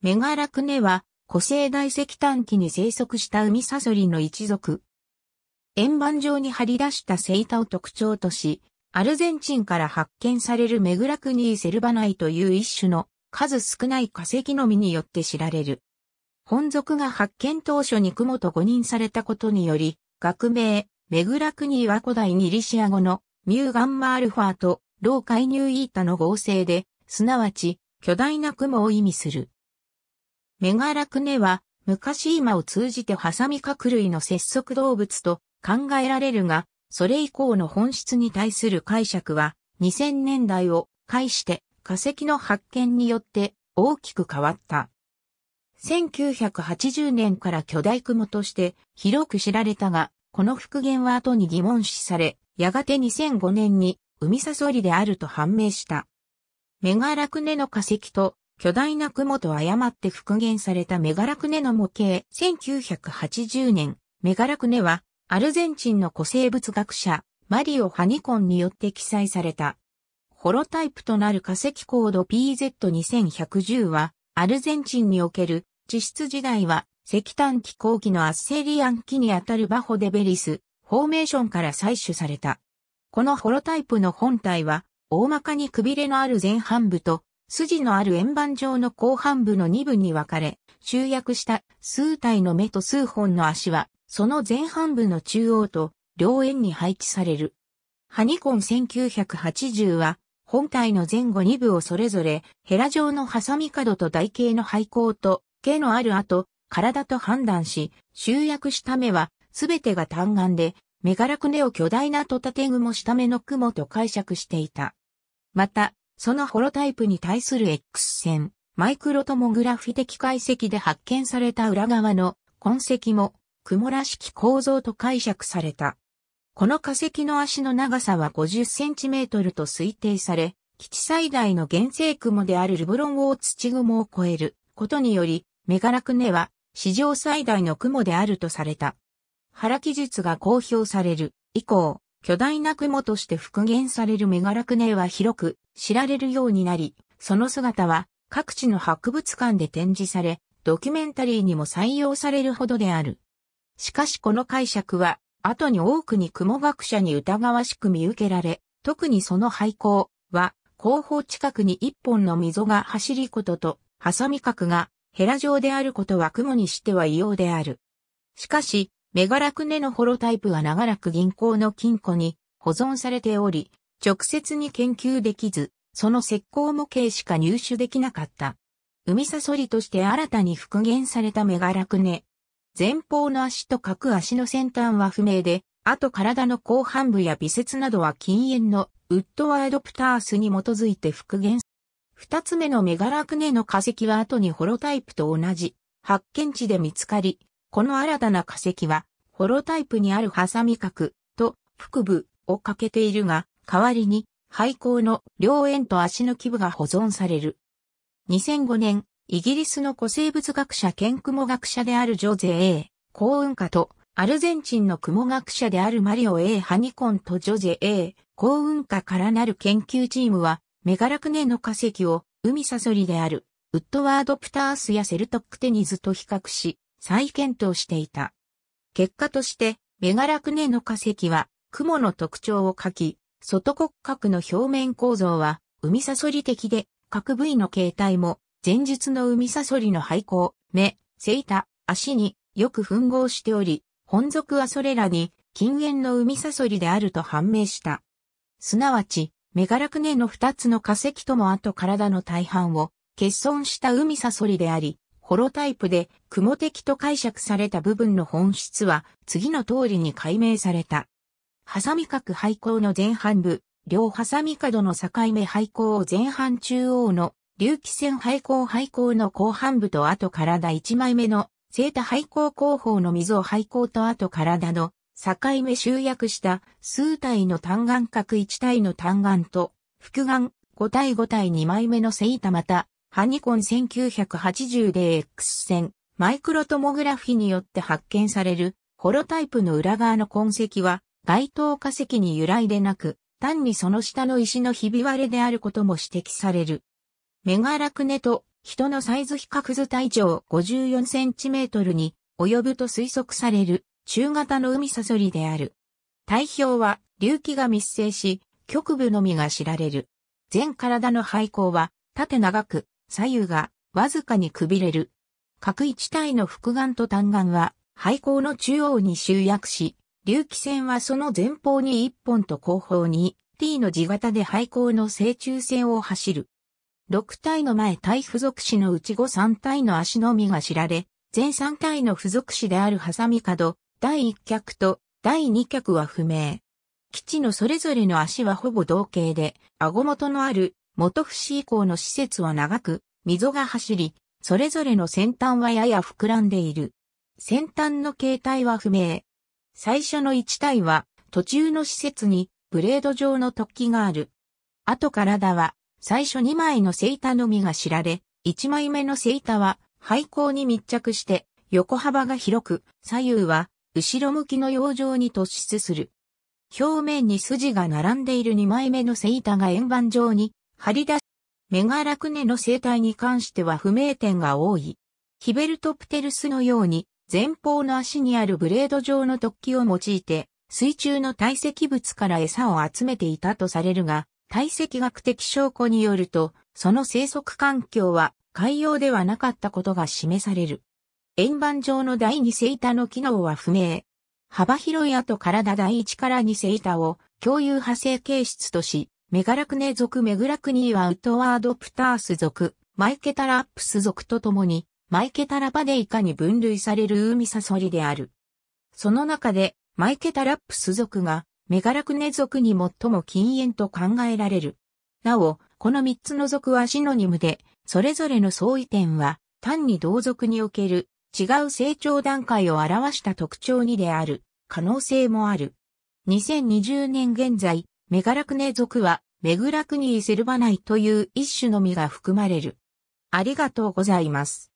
メガラクネは、古生代石炭紀に生息した海サソリの一族。円盤状に張り出したセイタを特徴とし、アルゼンチンから発見されるメグラクニーセルバナイという一種の数少ない化石のみによって知られる。本族が発見当初に雲と誤認されたことにより、学名、メグラクニーは古代ニリシア語のミューガンマアルファとロー介入イータの合成で、すなわち巨大な雲を意味する。メガラクネは、昔今を通じてハサミ角類の節足動物と考えられるが、それ以降の本質に対する解釈は、2000年代を介して化石の発見によって大きく変わった。1980年から巨大雲として広く知られたが、この復元は後に疑問視され、やがて2005年に海サソリであると判明した。メガラクネの化石と巨大な雲と誤って復元されたメガラクネの模型。1980年、メガラクネは、アルゼンチンの古生物学者、マリオ・ハニコンによって記載された。ホロタイプとなる化石コード PZ2110 は、アルゼンチンにおける、地質時代は、石炭気候機のアッセリアン機にあたるバホデベリス、フォーメーションから採取された。このホロタイプの本体は、大まかにくびれのある前半部と筋のある円盤状の後半部の2部に分かれ、集約した数体の目と数本の足は、その前半部の中央と両円に配置される。ハニコン1980は、本体の前後2部をそれぞれ、ヘラ状のハサミ角と台形の廃光と、毛のある後、体と判断し、集約した目は、すべてが単眼で、メガラクネを巨大なトタテグモた目の雲と解釈していた。また、そのホロタイプに対する X 線、マイクロトモグラフィ的解析で発見された裏側の痕跡も雲らしき構造と解釈された。この化石の足の長さは50センチメートルと推定され、基地最大の原生雲であるルブロン王土雲を超えることにより、メガラクネは史上最大の雲であるとされた。原記述が公表される以降、巨大な雲として復元されるメガラクネは広く知られるようになり、その姿は各地の博物館で展示され、ドキュメンタリーにも採用されるほどである。しかしこの解釈は、後に多くに雲学者に疑わしく見受けられ、特にその廃校は、後方近くに一本の溝が走りことと、ハサミ角がヘラ状であることは雲にしては異様である。しかし、メガラクネのホロタイプは長らく銀行の金庫に保存されており、直接に研究できず、その石膏模型しか入手できなかった。海サソリとして新たに復元されたメガラクネ。前方の足と各足の先端は不明で、あと体の後半部や微節などは禁煙のウッドワードプタースに基づいて復元。二つ目のメガラクネの化石は後にホロタイプと同じ発見地で見つかり、この新たな化石は、ホロタイプにあるハサミ角と腹部を欠けているが、代わりに、廃校の両縁と足の基部が保存される。2005年、イギリスの古生物学者兼雲学者であるジョゼ A、幸運家と、アルゼンチンの雲学者であるマリオ A ハニコンとジョゼ A、幸運家からなる研究チームは、メガラクネの化石を、海サソリである、ウッドワードプタースやセルトックテニズと比較し、再検討していた。結果として、メガラクネの化石は雲の特徴を書き、外骨格の表面構造は海サソリ的で、各部位の形態も前述の海サソリの背後、目、背板、足によく吻合しており、本属はそれらに近縁の海サソリであると判明した。すなわち、メガラクネの二つの化石ともあと体の大半を欠損した海サソリであり、ホロタイプで雲的と解釈された部分の本質は次の通りに解明された。ハサミ角廃校の前半部、両ハサミ角の境目廃校を前半中央の隆起線廃校廃校の後半部と後体1枚目のセータ廃校後方の溝を廃校と後体の境目集約した数体の単眼角1体の単眼と複眼5体5体2枚目のセイタまたハニコン1980で X 線、マイクロトモグラフィによって発見されるホロタイプの裏側の痕跡は該当化石に由来でなく、単にその下の石のひび割れであることも指摘される。メガラクネと人のサイズ比較図体長 54cm に及ぶと推測される中型の海サソリである。体表は隆起が密生し、局部のみが知られる。全体の背後は縦長く、左右がわずかにくびれる。各一体の複眼と単眼は、廃校の中央に集約し、隆起線はその前方に1本と後方に T の字型で廃校の正中線を走る。6体の前体付属子のうち5 3体の足のみが知られ、全3体の付属子であるハサミ角、第1脚と第2脚は不明。基地のそれぞれの足はほぼ同型で、顎元のある元伏以降の施設は長く、溝が走り、それぞれの先端はやや膨らんでいる。先端の形態は不明。最初の1体は、途中の施設にブレード状の突起がある。後体は、最初2枚のセイタのみが知られ、1枚目のセイタは、廃校に密着して、横幅が広く、左右は、後ろ向きの洋上に突出する。表面に筋が並んでいる2枚目のセイタが円盤状に張り出す。メガラクネの生態に関しては不明点が多い。ヒベルトプテルスのように、前方の足にあるブレード状の突起を用いて、水中の堆積物から餌を集めていたとされるが、堆積学的証拠によると、その生息環境は海洋ではなかったことが示される。円盤状の第二生板の機能は不明。幅広い後体第一から二生板を共有派生形質とし、メガラクネ族メグラクニーはウトワードプタース族、マイケタラップス族と共に、マイケタラパデイカに分類される海サソリである。その中で、マイケタラップス族が、メガラクネ族に最も禁煙と考えられる。なお、この三つの族はシノニムで、それぞれの相違点は、単に同族における、違う成長段階を表した特徴にである、可能性もある。2020年現在、メガラクネ属は、メグラクニーセルバナイという一種の実が含まれる。ありがとうございます。